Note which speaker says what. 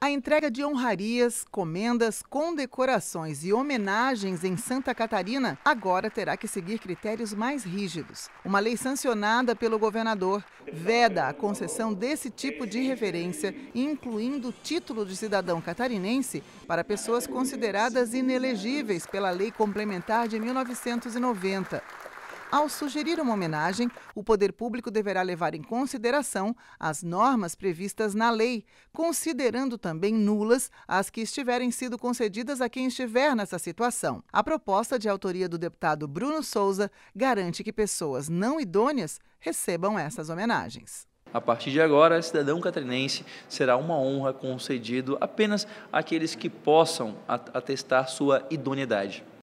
Speaker 1: A entrega de honrarias, comendas, condecorações e homenagens em Santa Catarina agora terá que seguir critérios mais rígidos. Uma lei sancionada pelo governador veda a concessão desse tipo de referência, incluindo o título de cidadão catarinense para pessoas consideradas inelegíveis pela Lei Complementar de 1990. Ao sugerir uma homenagem, o poder público deverá levar em consideração as normas previstas na lei, considerando também nulas as que estiverem sido concedidas a quem estiver nessa situação. A proposta de autoria do deputado Bruno Souza garante que pessoas não idôneas recebam essas homenagens.
Speaker 2: A partir de agora, cidadão catarinense será uma honra concedido apenas àqueles que possam atestar sua idoneidade.